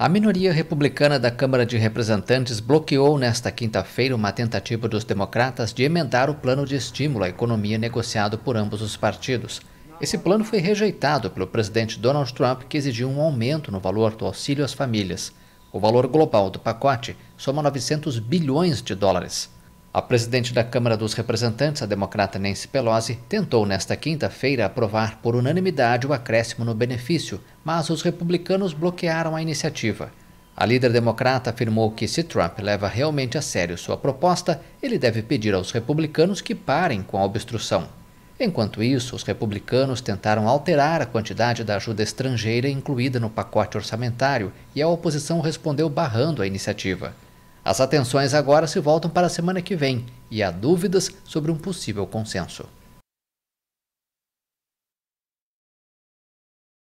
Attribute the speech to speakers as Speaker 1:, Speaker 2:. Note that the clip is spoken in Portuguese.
Speaker 1: A minoria republicana da Câmara de Representantes bloqueou nesta quinta-feira uma tentativa dos democratas de emendar o plano de estímulo à economia negociado por ambos os partidos. Esse plano foi rejeitado pelo presidente Donald Trump, que exigiu um aumento no valor do auxílio às famílias. O valor global do pacote soma 900 bilhões de dólares. A presidente da Câmara dos Representantes, a democrata Nancy Pelosi, tentou nesta quinta-feira aprovar por unanimidade o acréscimo no benefício, mas os republicanos bloquearam a iniciativa. A líder democrata afirmou que se Trump leva realmente a sério sua proposta, ele deve pedir aos republicanos que parem com a obstrução. Enquanto isso, os republicanos tentaram alterar a quantidade da ajuda estrangeira incluída no pacote orçamentário e a oposição respondeu barrando a iniciativa. As atenções agora se voltam para a semana que vem e há dúvidas sobre um possível consenso.